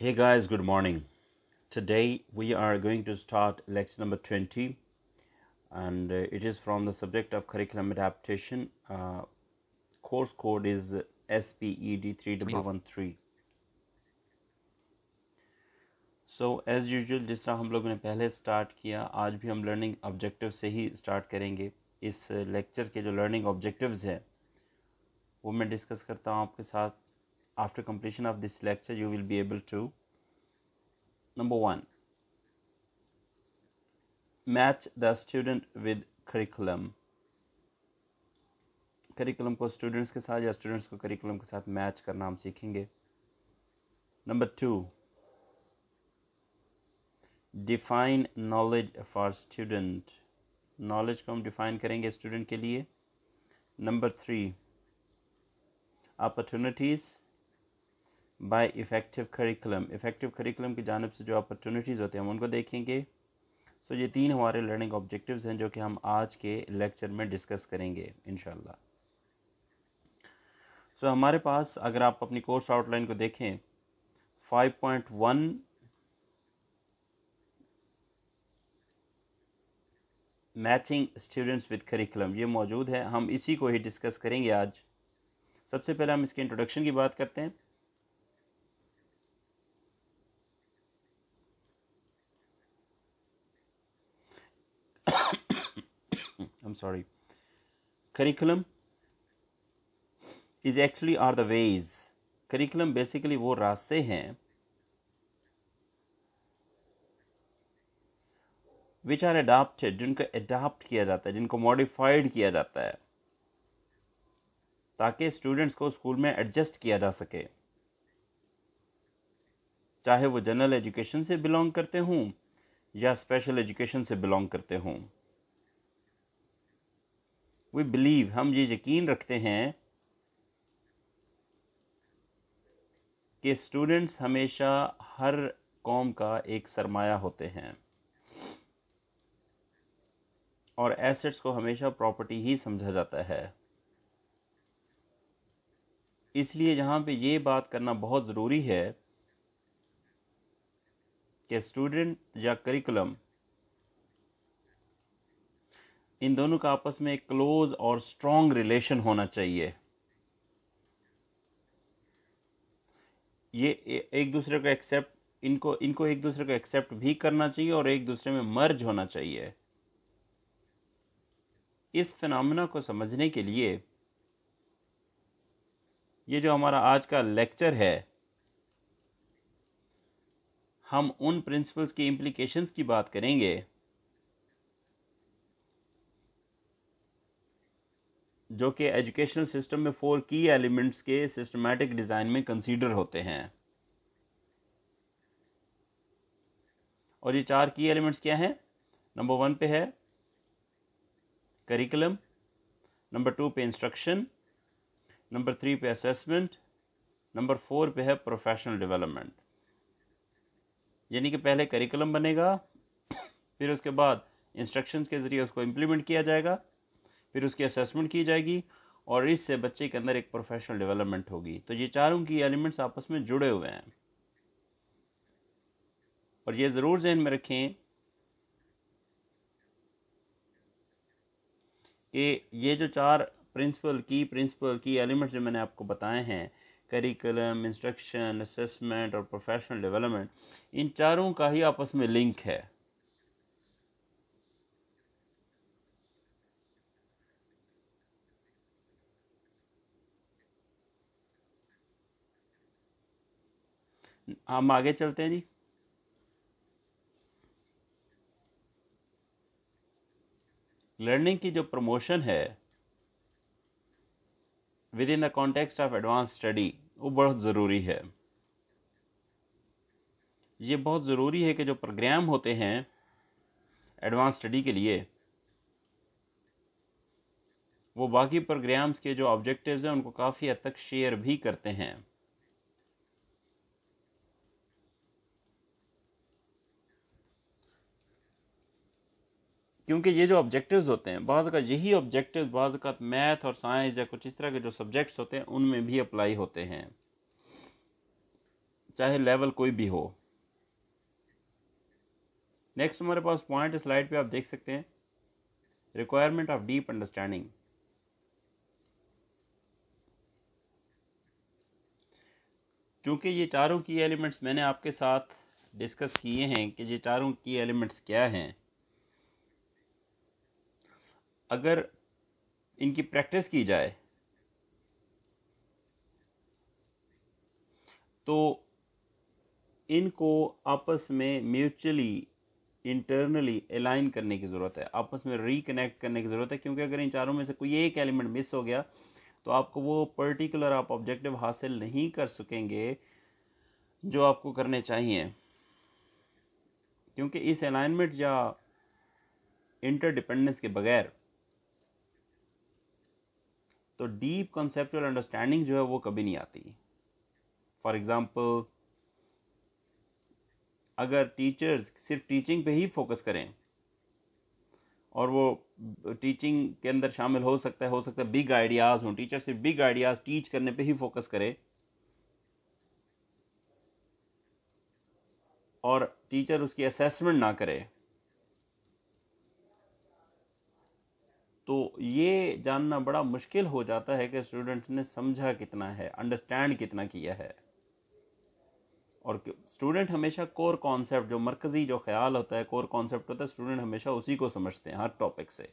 Hey guys, good morning. Today we are going to start lecture number 20 and uh, it is from the subject of curriculum adaptation. Uh, course code is SPED3113. So as usual, जिस तरह we have started पहले start किया आज भी हम learning objective से ही start करेंगे इस लेक्चर uh, के जो लर्निंग ऑब्जेक्टिव्स हैं वो मैं डिस्कस करता हूँ आपके साथ after completion of this lecture you will be able to number 1 match the student with curriculum curriculum ko students ke sath ya students ko curriculum ke sath match karna hum number 2 define knowledge for student knowledge ko hum define karenge student ke liye number 3 opportunities by effective curriculum effective curriculum की जानब से जो opportunities होते हैं हम उनको देखेंगे सो so, ये तीन हमारे लर्निंग ऑब्जेक्टिव्स हैं जो कि हम आज के लेक्चर में डिस्कस करेंगे इन सो so, हमारे पास अगर आप अपनी कोर्स आउटलाइन को देखें 5.1 मैचिंग स्टूडेंट्स विद करिकुलम ये मौजूद है हम इसी को ही डिस्कस करेंगे आज सबसे पहले हम इसके इंट्रोडक्शन की बात करते हैं sorry curriculum is actually are the ways curriculum basically वो रास्ते हैं विच आर एडाप्टेड जिनको अडाप्ट किया जाता है जिनको मॉडिफाइड किया जाता है ताकि स्टूडेंट्स को स्कूल में एडजस्ट किया जा सके चाहे वो जनरल एजुकेशन से बिलोंग करते हों या स्पेशल एजुकेशन से बिलोंग करते हों वी बिलीव हम ये यकीन रखते हैं कि स्टूडेंट्स हमेशा हर कौम का एक सरमाया होते हैं और एसेट्स को हमेशा प्रॉपर्टी ही समझा जाता है इसलिए यहाँ पे ये बात करना बहुत ज़रूरी है कि स्टूडेंट या करिकुलम इन दोनों का आपस में एक क्लोज और स्ट्रांग रिलेशन होना चाहिए ये एक दूसरे को एक्सेप्ट इनको इनको एक दूसरे को एक्सेप्ट भी करना चाहिए और एक दूसरे में मर्ज होना चाहिए इस फिनमिना को समझने के लिए ये जो हमारा आज का लेक्चर है हम उन प्रिंसिपल्स की इम्प्लीकेशंस की बात करेंगे जो कि एजुकेशनल सिस्टम में फोर की एलिमेंट्स के सिस्टमेटिक डिज़ाइन में कंसीडर होते हैं और ये चार की एलिमेंट्स क्या हैं नंबर वन पे है करिकुलम नंबर टू पे इंस्ट्रक्शन नंबर थ्री पे असेसमेंट नंबर फोर पे है प्रोफेशनल डेवलपमेंट यानी कि पहले करिकुलम बनेगा फिर उसके बाद इंस्ट्रक्शंस के ज़रिए उसको इम्प्लीमेंट किया जाएगा फिर उसकी असेसमेंट की जाएगी और इससे बच्चे के अंदर एक प्रोफेशनल डेवलपमेंट होगी तो ये चारों की एलिमेंट्स आपस में जुड़े हुए हैं और ये ज़रूर जहन में रखें कि ये जो चार प्रिंसिपल की प्रिंसिपल की एलिमेंट्स जो मैंने आपको बताए हैं करिकुलम इंस्ट्रक्शन असेसमेंट और प्रोफेशनल डेवलपमेंट इन चारों का ही आपस में लिंक है हम आगे चलते हैं जी लर्निंग की जो प्रमोशन है within the context of advance study वो बहुत ज़रूरी है ये बहुत ज़रूरी है कि जो प्रोग्राम होते हैं एडवांस स्टडी के लिए वो बाकी प्रोग्राम्स के जो ऑब्जेक्टिव्स हैं उनको काफ़ी हद तक शेयर भी करते हैं क्योंकि ये जो ऑब्जेक्टिव्स होते हैं बाज़ का यही ऑब्जेक्टिव बाज़ का मैथ और साइंस या कुछ इस तरह के जो सब्जेक्ट्स होते हैं उनमें भी अप्लाई होते हैं चाहे लेवल कोई भी हो नेक्स्ट हमारे पास पॉइंट स्लाइड पे आप देख सकते हैं रिक्वायरमेंट ऑफ डीप अंडरस्टैंडिंग चूंकि ये चारों की एलिमेंट्स मैंने आपके साथ डिस्कस किए हैं कि ये चारों की एलिमेंट्स क्या हैं अगर इनकी प्रैक्टिस की जाए तो इनको आपस में म्यूचुअली इंटरनली अलाइन करने की ज़रूरत है आपस में रिकनेक्ट करने की ज़रूरत है क्योंकि अगर इन चारों में से कोई एक एलिमेंट मिस हो गया तो आपको वो पर्टिकुलर आप ऑब्जेक्टिव हासिल नहीं कर सकेंगे जो आपको करने चाहिए क्योंकि इस अलाइनमेंट या इंटरडिपेंडेंस के बगैर तो डीप कॉन्सेप्चुअल अंडरस्टैंडिंग जो है वो कभी नहीं आती फॉर एग्ज़ाम्पल अगर टीचर्स सिर्फ टीचिंग पे ही फोकस करें और वो टीचिंग के अंदर शामिल हो सकता है हो सकता है बिग आइडियाज़ हों टीचर सिर्फ बिग आइडियाज़ टीच करने पे ही फोकस करे और टीचर उसकी असेसमेंट ना करे तो ये जानना बड़ा मुश्किल हो जाता है कि स्टूडेंट्स ने समझा कितना है अंडरस्टैंड कितना किया है और स्टूडेंट हमेशा कोर कॉन्सेप्ट जो मरकज़ी जो ख्याल होता है कोर कॉन्सेप्ट होता है स्टूडेंट हमेशा उसी को समझते हैं हर टॉपिक से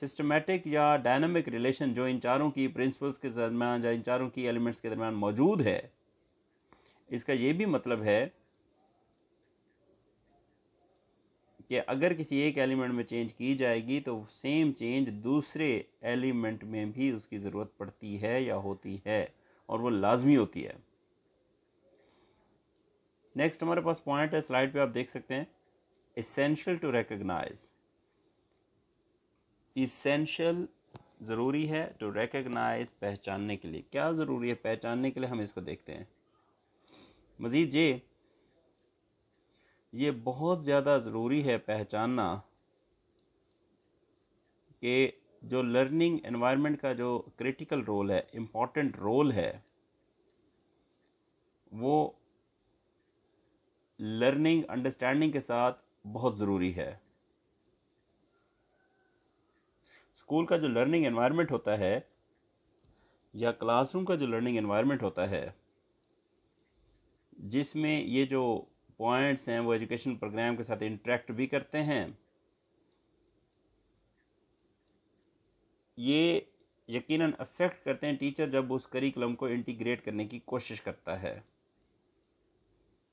सिस्टमेटिक या डायनामिक रिलेशन जो इन चारों की प्रिंसिपल्स के दरमियान या इन चारों की एलिमेंट्स के दरमियान मौजूद है इसका ये भी मतलब है कि अगर किसी एक एलिमेंट में चेंज की जाएगी तो सेम चेंज दूसरे एलिमेंट में भी उसकी ज़रूरत पड़ती है या होती है और वो लाजमी होती है नेक्स्ट हमारे पास पॉइंट है स्लाइड पे आप देख सकते हैं इसेंशियल टू रिकग्नाइज इसेंशियल ज़रूरी है टू रिकग्नाइज पहचानने के लिए क्या ज़रूरी है पहचानने के लिए हम इसको देखते हैं मज़ीद ये ये बहुत ज़्यादा ज़रूरी है पहचानना कि जो लर्निंग एनवायरनमेंट का जो क्रिटिकल रोल है इम्पॉर्टेंट रोल है वो लर्निंग अंडरस्टैंडिंग के साथ बहुत ज़रूरी है स्कूल का जो लर्निंग एनवायरनमेंट होता है या क्लासरूम का जो लर्निंग एनवायरनमेंट होता है जिसमें ये जो पॉइंट्स हैं वो एजुकेशन प्रोग्राम के साथ इंटरेक्ट भी करते हैं ये यकीनन अफेक्ट करते हैं टीचर जब उस करिकुलम को इंटीग्रेट करने की कोशिश करता है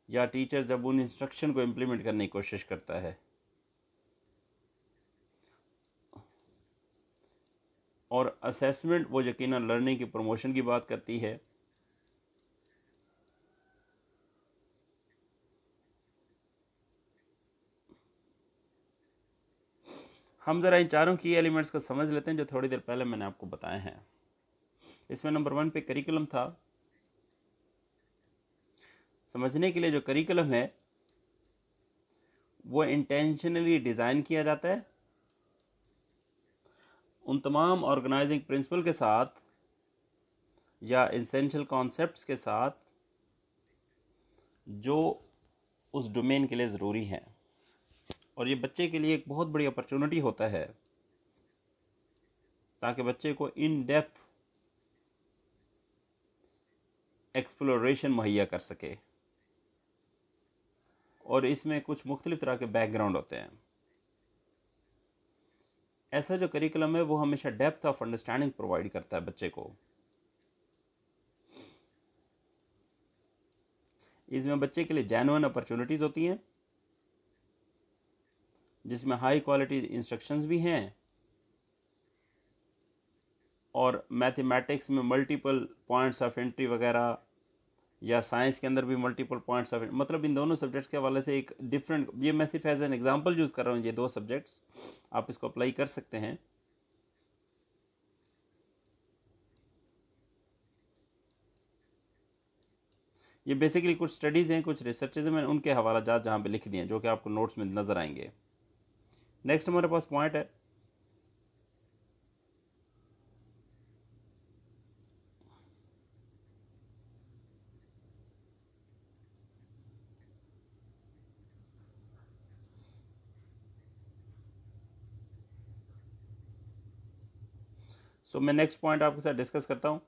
या टीचर जब उन इंस्ट्रक्शन को इम्प्लीमेंट करने की कोशिश करता है और असेसमेंट वो यकीनन लर्निंग की प्रमोशन की बात करती है हम ज़रा इन चारों की एलिमेंट्स को समझ लेते हैं जो थोड़ी देर पहले मैंने आपको बताए हैं इसमें नंबर वन पे करिकुलम था समझने के लिए जो करिकुलम है वो इंटेंशनली डिज़ाइन किया जाता है उन तमाम ऑर्गेनाइजिंग प्रिंसिपल के साथ या इसेंशियल कॉन्सेप्ट्स के साथ जो उस डोमेन के लिए ज़रूरी हैं और ये बच्चे के लिए एक बहुत बड़ी अपॉर्चुनिटी होता है ताकि बच्चे को इन डेप्थ एक्सप्लोरेशन मुहैया कर सके और इसमें कुछ मुख्तलिफ तरह के बैकग्राउंड होते हैं ऐसा जो करिकुलम है वो हमेशा डेप्थ ऑफ अंडरस्टैंडिंग प्रोवाइड करता है बच्चे को इसमें बच्चे के लिए जैनुअन अपॉर्चुनिटीज़ होती हैं जिसमें हाई क्वालिटी इंस्ट्रक्शंस भी हैं और मैथमेटिक्स में मल्टीपल पॉइंट्स ऑफ एंट्री वगैरह या साइंस के अंदर भी मल्टीपल पॉइंट्स ऑफ मतलब इन दोनों सब्जेक्ट्स के हवाले से एक डिफरेंट ये मैं सिर्फ एज एन एग्जांपल यूज़ कर रहा हूँ ये दो सब्जेक्ट्स आप इसको अप्लाई कर सकते हैं ये बेसिकली कुछ स्टडीज़ हैं कुछ रिसर्चेज हैं मैंने उनके हवाला जहाँ पर लिख दिए हैं जो कि आपको नोट्स में नज़र आएंगे नेक्स्ट हमारे पास पॉइंट है सो so, मैं नेक्स्ट पॉइंट आपके साथ डिस्कस करता हूं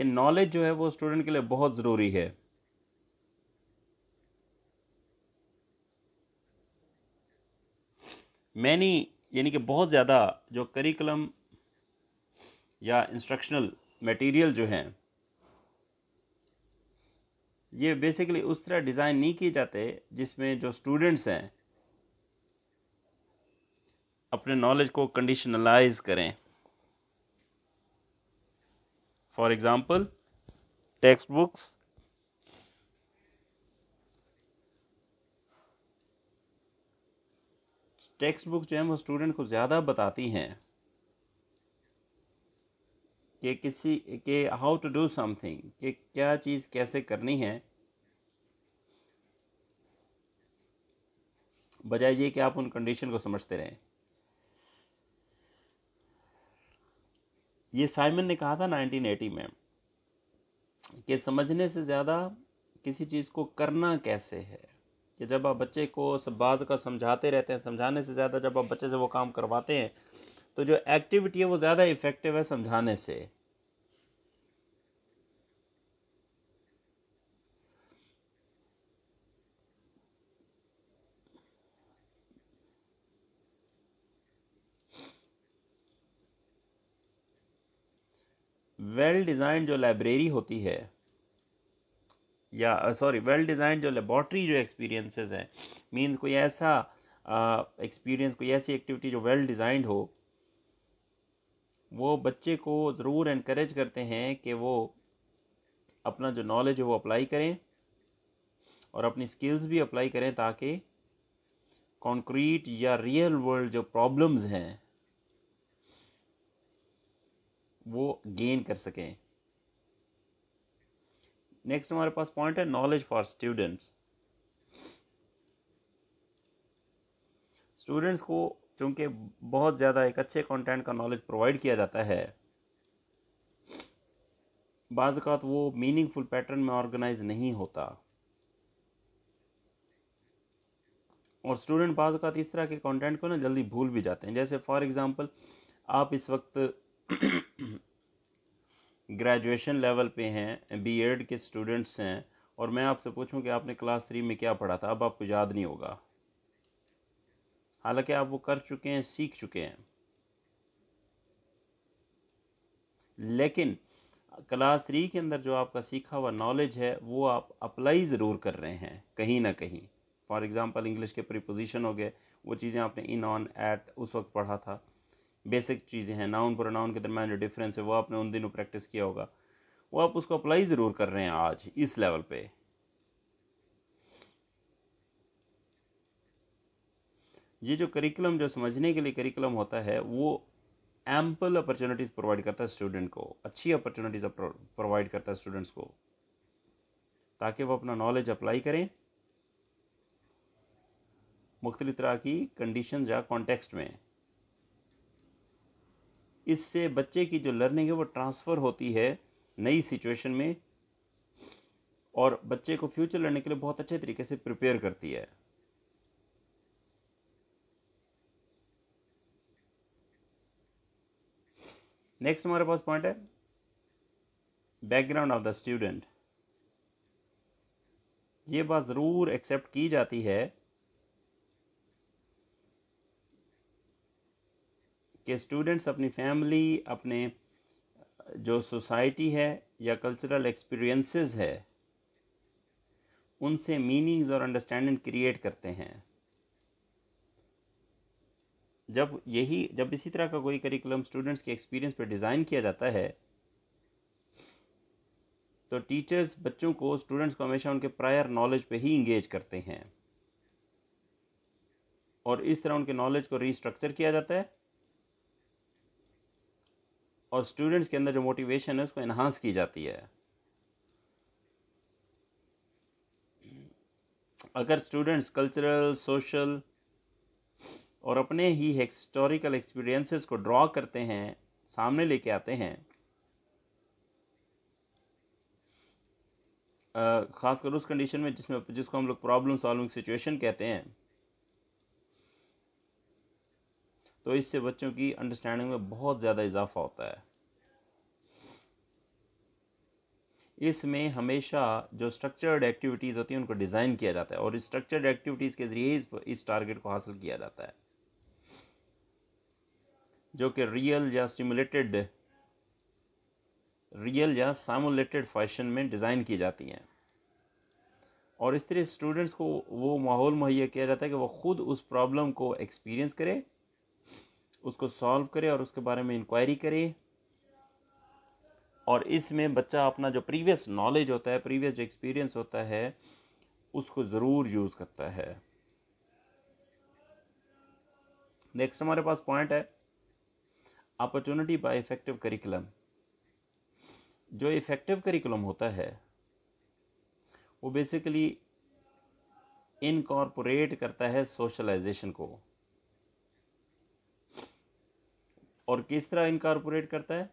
ये नॉलेज जो है वो स्टूडेंट के लिए बहुत ज़रूरी है मैनी यानी कि बहुत ज़्यादा जो करिकुलम या इंस्ट्रक्शनल मटेरियल जो हैं ये बेसिकली उस तरह डिज़ाइन नहीं किए जाते जिसमें जो स्टूडेंट्स हैं अपने नॉलेज को कंडीशनलाइज करें for example textbooks text book जो है वो स्टूडेंट को ज़्यादा बताती हैं कि किसी के हाउ टू डू समथिंग कि क्या चीज़ कैसे करनी है बजाय ये कि आप उन कंडीशन को समझते रहें ये साइमन ने कहा था 1980 में कि समझने से ज़्यादा किसी चीज़ को करना कैसे है कि जब आप बच्चे को सब बाज़ का समझाते रहते हैं समझाने से ज़्यादा जब आप बच्चे से वो काम करवाते हैं तो जो एक्टिविटी है वो ज़्यादा इफ़ेक्टिव है समझाने से वेल डिज़ाइंड जो लाइब्रेरी होती है या सॉरी वेल डिज़ाइंड जो लेबॉट्री जो एक्सपीरियंसेस हैं मींस कोई ऐसा एक्सपीरियंस uh, कोई ऐसी एक्टिविटी जो वेल डिज़ाइंड हो वो बच्चे को ज़रूर इनक्रेज करते हैं कि वो अपना जो नॉलेज है वो अप्लाई करें और अपनी स्किल्स भी अप्लाई करें ताकि कॉन्क्रीट या रियल वर्ल्ड जो प्रॉब्लम्स हैं वो गेन कर सकें नेक्स्ट हमारे पास पॉइंट है नॉलेज फॉर स्टूडेंट्स स्टूडेंट्स को चूंकि बहुत ज़्यादा एक अच्छे कंटेंट का नॉलेज प्रोवाइड किया जाता है बाज़ात वो मीनिंगफुल पैटर्न में ऑर्गेनाइज नहीं होता और स्टूडेंट बाज़ात इस तरह के कंटेंट को ना जल्दी भूल भी जाते हैं जैसे फॉर एग्ज़ाम्पल आप इस वक्त ग्रेजुएशन लेवल पे हैं बीएड के स्टूडेंट्स हैं और मैं आपसे पूछूं कि आपने क्लास थ्री में क्या पढ़ा था अब आपको याद नहीं होगा हालांकि आप वो कर चुके हैं सीख चुके हैं लेकिन क्लास थ्री के अंदर जो आपका सीखा हुआ नॉलेज है वो आप अप्लाई ज़रूर कर रहे हैं कहीं ना कहीं फॉर एग्ज़ाम्पल इंग्लिश के प्रीपोजिशन हो गए वो चीज़ें आपने इन ऑन एट उस वक्त पढ़ा था बेसिक चीज़ें हैं नाउन पर नाउन के दरमियान जो डिफरेंस है वो आपने उन दिनों प्रैक्टिस किया होगा वो आप उसको अप्लाई ज़रूर कर रहे हैं आज इस लेवल पे ये जो करिकुलम जो समझने के लिए करिकुलम होता है वो एम्पल अपॉर्चुनिटीज़ प्रोवाइड करता है स्टूडेंट को अच्छी अपॉर्चुनिटीज़ प्रोवाइड करता है स्टूडेंट्स को ताकि वो अपना नॉलेज अप्लाई करें मुख्तलि तरह की कंडीशन या कॉन्टेक्स्ट में इससे बच्चे की जो लर्निंग है वो ट्रांसफ़र होती है नई सिचुएशन में और बच्चे को फ्यूचर लर्निंग के लिए बहुत अच्छे तरीके से प्रिपेयर करती है नेक्स्ट हमारे पास पॉइंट है बैकग्राउंड ऑफ द स्टूडेंट ये बात ज़रूर एक्सेप्ट की जाती है कि स्टूडेंट्स अपनी फैमिली अपने जो सोसाइटी है या कल्चरल एक्सपीरियंसेस है उनसे मीनिंग्स और अंडरस्टैंडिंग क्रिएट करते हैं जब यही जब इसी तरह का कोई करिकुलम स्टूडेंट्स के एक्सपीरियंस पर डिज़ाइन किया जाता है तो टीचर्स बच्चों को स्टूडेंट्स को हमेशा उनके प्रायर नॉलेज पे ही इंगेज करते हैं और इस तरह उनके नॉलेज को रीस्ट्रक्चर किया जाता है और स्टूडेंट्स के अंदर जो मोटिवेशन है उसको इन्हांस की जाती है अगर स्टूडेंट्स कल्चरल सोशल और अपने ही हिस्टोरिकल एक्सपीरियंसेस को ड्रॉ करते हैं सामने लेके आते हैं ख़ासकर उस कंडीशन में जिसमें जिसको हम लोग प्रॉब्लम सॉल्विंग सिचुएशन कहते हैं तो इससे बच्चों की अंडरस्टैंडिंग में बहुत ज़्यादा इजाफा होता है इसमें हमेशा जो स्ट्रक्चर्ड एक्टिविटीज़ होती हैं उनको डिज़ाइन किया जाता है और स्ट्रक्चर्ड एक्टिविटीज़ के ज़रिए इस, इस टारगेट को हासिल किया जाता है जो कि रियल या स्टिमुलेटेड रियल या सामुलेटेड फैशन में डिज़ाइन की जाती हैं और इस तरह स्टूडेंट्स को वो माहौल मुहैया किया जाता है कि वो ख़ुद उस प्रॉब्लम को एक्सपीरियंस करे उसको सॉल्व करे और उसके बारे में इंक्वायरी करे और इसमें बच्चा अपना जो प्रीवियस नॉलेज होता है प्रीवियस जो एक्सपीरियंस होता है उसको ज़रूर यूज़ करता है नेक्स्ट हमारे पास पॉइंट है अपॉर्चुनिटी बाय इफेक्टिव करिकुलम जो इफेक्टिव करिकुलम होता है वो बेसिकली इनकॉर्पोरेट करता है सोशलाइजेशन को और किस तरह इनकॉर्पोरेट करता है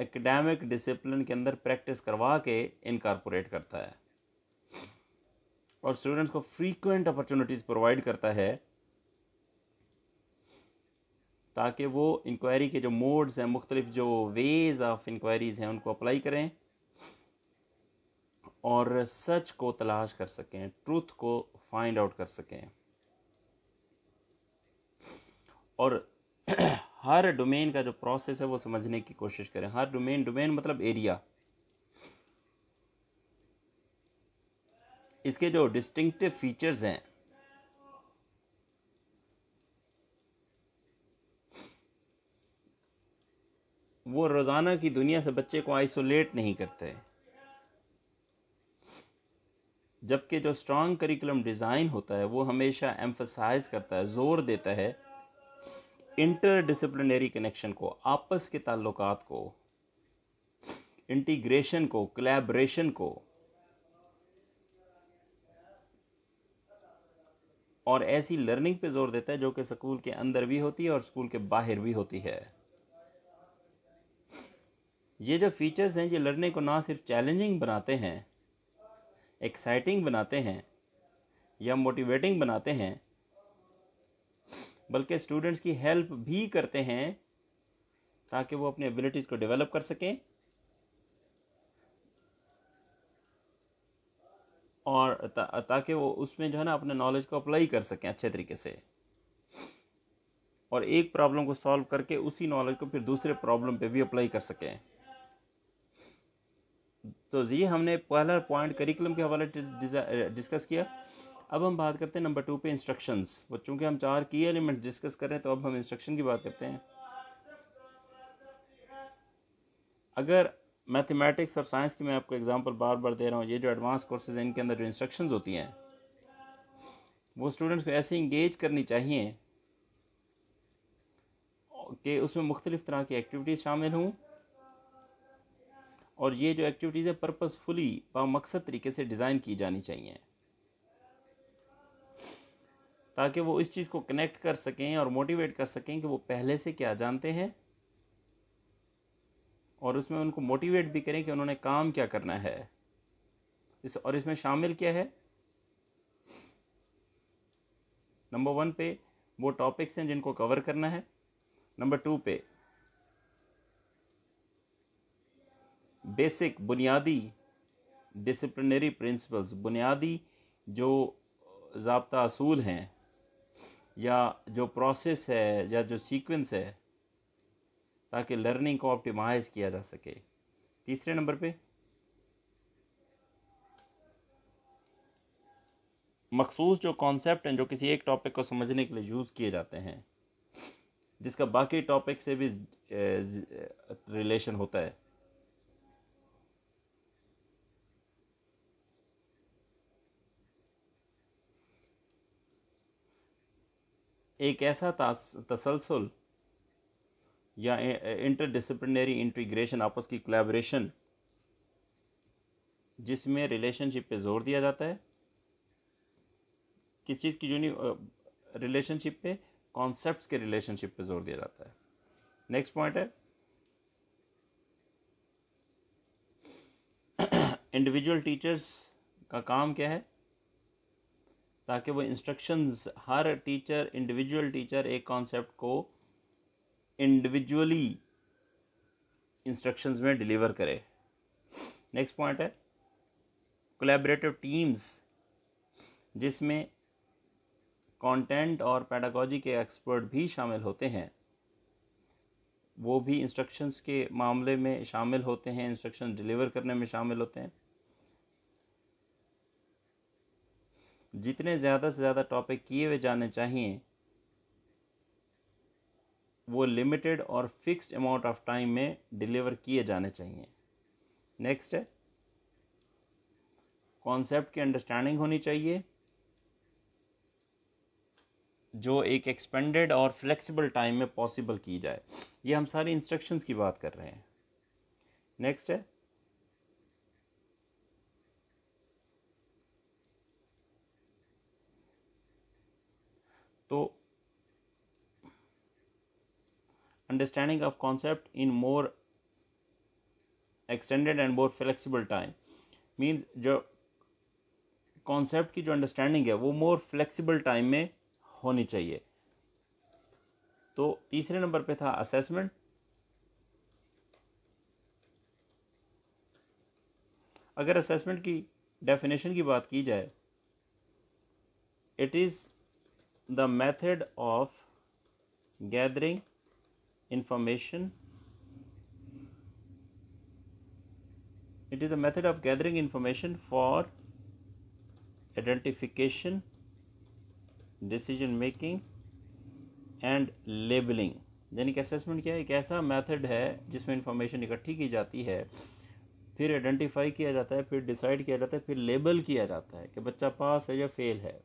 एकेडमिक डिसिप्लिन के अंदर प्रैक्टिस करवा के इनकारपोरेट करता है और स्टूडेंट्स को फ्रीक्वेंट अपॉर्चुनिटीज़ प्रोवाइड करता है ताकि वो इंक्वायरी के जो मोड्स हैं मुख्तलिफ जो वेज ऑफ इंक्वायरीज़ हैं उनको अप्लाई करें और सच को तलाश कर सकें ट्रूथ को फाइंड आउट कर सकें और हर डोमेन का जो प्रोसेस है वो समझने की कोशिश करें हर डोमेन डोमेन मतलब एरिया इसके जो डिस्टिंक्टिव फीचर्स हैं वो रोज़ाना की दुनिया से बच्चे को आइसोलेट नहीं करते जबकि जो स्ट्रॉन्ग करिकुलम डिज़ाइन होता है वो हमेशा एम्फसाइज करता है ज़ोर देता है इंटरडिसिप्लिनरी कनेक्शन को आपस के ताल्लुकात को इंटीग्रेशन को कलेबरेशन को और ऐसी लर्निंग पे जोर देता है जो कि स्कूल के अंदर भी होती है और स्कूल के बाहर भी होती है ये जो फीचर्स हैं ये लर्निंग को ना सिर्फ चैलेंजिंग बनाते हैं एक्साइटिंग बनाते हैं या मोटिवेटिंग बनाते हैं बल्कि स्टूडेंट्स की हेल्प भी करते हैं ताकि वो अपनी एबिलिटीज़ को डेवलप कर सकें और ता, ताकि वो उसमें जो है ना अपने नॉलेज को अप्लाई कर सकें अच्छे तरीके से और एक प्रॉब्लम को सॉल्व करके उसी नॉलेज को फिर दूसरे प्रॉब्लम पे भी अप्लाई कर सकें तो ये हमने पहला पॉइंट करिकुलम के हवाले डिस्कस किया अब हम बात करते हैं नंबर टू पे इंस्ट्रक्शंस वो चूँकि हम चार की एलिमेंट डिस्कस कर रहे हैं तो अब हम इंस्ट्रक्शन की बात करते हैं अगर मैथमेटिक्स और साइंस की मैं आपको एग्जांपल बार बार दे रहा हूँ ये जो एडवांस कोर्सेज हैं इनके अंदर जो इंस्ट्रक्शन होती हैं वो स्टूडेंट्स को ऐसे इंगेज करनी चाहिए कि उसमें मुख्तलिफ़ तरह की एक्टिविटीज़ शामिल हों और ये जो एक्टिविटीज़ है पर्पसफुली मकसद तरीके से डिज़ाइन की जानी चाहिए ताकि वो इस चीज़ को कनेक्ट कर सकें और मोटिवेट कर सकें कि वो पहले से क्या जानते हैं और उसमें उनको मोटिवेट भी करें कि उन्होंने काम क्या करना है इस और इसमें शामिल क्या है नंबर वन पे वो टॉपिक्स हैं जिनको कवर करना है नंबर टू पे बेसिक बुनियादी डिसिप्लिनरी प्रिंसिपल्स बुनियादी जो ज़बता असूल हैं या जो प्रोसेस है या जो सीक्वेंस है ताकि लर्निंग को ऑप्टिमाइज किया जा सके तीसरे नंबर पे मखसूस जो कॉन्सेप्ट हैं जो किसी एक टॉपिक को समझने के लिए यूज़ किए जाते हैं जिसका बाकी टॉपिक से भी रिलेशन होता है एक ऐसा तसलसल या इंटरडिसिप्लिनरी इंटीग्रेशन आपस की कोलेबरेशन जिसमें रिलेशनशिप पे जोर दिया जाता है किस चीज़ की नहीं रिलेशनशिप पे कॉन्सेप्ट्स के रिलेशनशिप पे जोर दिया जाता है नेक्स्ट पॉइंट है इंडिविजुअल टीचर्स का काम क्या है ताकि वो इंस्ट्रक्शंस हर टीचर इंडिविजुअल टीचर एक कॉन्सेप्ट को इंडिविजुअली इंस्ट्रक्शंस में डिलीवर करे नेक्स्ट पॉइंट है कोलेबरेटिव टीम्स जिसमें कंटेंट और पैडागोजी के एक्सपर्ट भी शामिल होते हैं वो भी इंस्ट्रक्शंस के मामले में शामिल होते हैं इंस्ट्रक्शन डिलीवर करने में शामिल होते हैं जितने ज़्यादा से ज़्यादा टॉपिक किए हुए जाने चाहिए वो लिमिटेड और फिक्स्ड अमाउंट ऑफ टाइम में डिलीवर किए जाने चाहिए नेक्स्ट है कॉन्सेप्ट की अंडरस्टैंडिंग होनी चाहिए जो एक एक्सपेंडेड और फ्लेक्सिबल टाइम में पॉसिबल की जाए ये हम सारी इंस्ट्रक्शंस की बात कर रहे हैं नेक्स्ट है तो understanding of concept in more extended and more flexible time means जो कॉन्सेप्ट की जो अंडरस्टैंडिंग है वो मोर फ्लेक्सीबल टाइम में होनी चाहिए तो तीसरे नंबर पे था असेसमेंट अगर असेसमेंट की डेफिनेशन की बात की जाए it is the method of gathering information it is the method of gathering information for identification decision making and labelling यानी कि असेसमेंट क्या है एक ऐसा मैथड है जिसमें इंफॉर्मेशन इकट्ठी की जाती है फिर आइडेंटिफाई किया जाता है फिर डिसाइड किया जाता है फिर लेबल किया जाता है कि बच्चा पास है या फेल है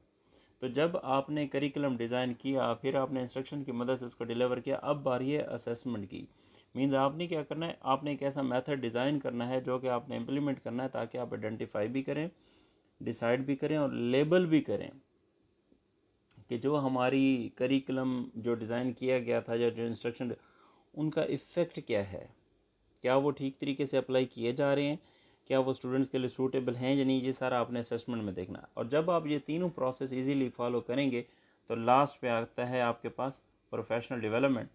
तो जब आपने करिकुलम डिज़ाइन किया फिर आपने इंस्ट्रक्शन की मदद से उसको डिलीवर किया अब बारी है असेसमेंट की मीन्स आपने क्या करना है आपने एक ऐसा मेथड डिज़ाइन करना है जो कि आपने इम्प्लीमेंट करना है ताकि आप आइडेंटिफाई भी करें डिसाइड भी करें और लेबल भी करें कि जो हमारी करिकुलम जो डिज़ाइन किया गया था या जो इंस्ट्रक्शन उनका इफ़ेक्ट क्या है क्या वो ठीक तरीके से अप्लाई किए जा रहे हैं क्या वो स्टूडेंट्स के लिए सूटेबल हैं या नहीं ये सारा आपने असेसमेंट में देखना और जब आप ये तीनों प्रोसेस इजीली फॉलो करेंगे तो लास्ट पे आता है आपके पास professional development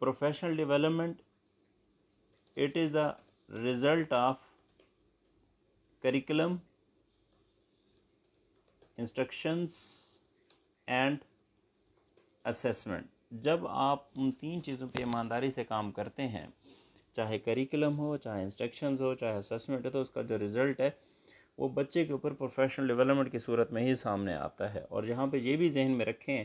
professional development it is the result of curriculum instructions and assessment जब आप उन तीन चीज़ों पे ईमानदारी से काम करते हैं चाहे करिकुलम हो चाहे इंस्ट्रक्शंस हो चाहे असेसमेंट हो तो उसका जो रिज़ल्ट है वो बच्चे के ऊपर प्रोफेशनल डेवलपमेंट की सूरत में ही सामने आता है और यहाँ पे ये भी जहन में रखें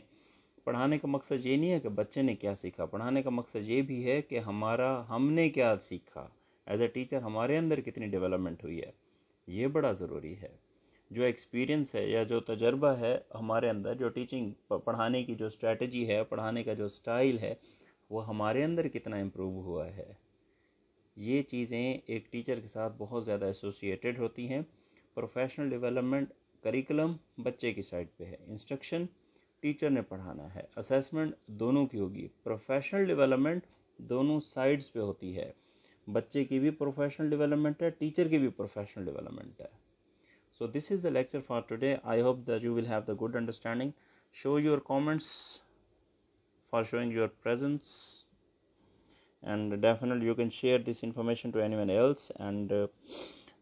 पढ़ाने का मकसद ये नहीं है कि बच्चे ने क्या सीखा पढ़ाने का मकसद ये भी है कि हमारा हमने क्या सीखा एज ए टीचर हमारे अंदर कितनी डेवलपमेंट हुई है ये बड़ा ज़रूरी है जो एक्सपीरियंस है या जो तजर्बा है हमारे अंदर जो टीचिंग पढ़ाने की जो स्ट्रेटजी है पढ़ाने का जो स्टाइल है वो हमारे अंदर कितना इम्प्रूव हुआ है ये चीज़ें एक टीचर के साथ बहुत ज़्यादा एसोसिएटेड होती हैं प्रोफेशनल डेवलपमेंट करिकुलम बच्चे की साइड पे है इंस्ट्रक्शन टीचर ने पढ़ाना है असेसमेंट दोनों की होगी प्रोफेशनल डेवलपमेंट दोनों साइड्स पे होती है बच्चे की भी प्रोफेशनल डेवलपमेंट है टीचर की भी प्रोफेशनल डेवलपमेंट है so this is the lecture for today I hope that you will have the good understanding show your comments for showing your presence and definitely you can share this information to anyone else and uh,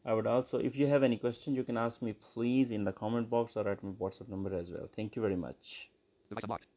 i would also if you have any questions you can ask me please in the comment box or at my whatsapp number as well thank you very much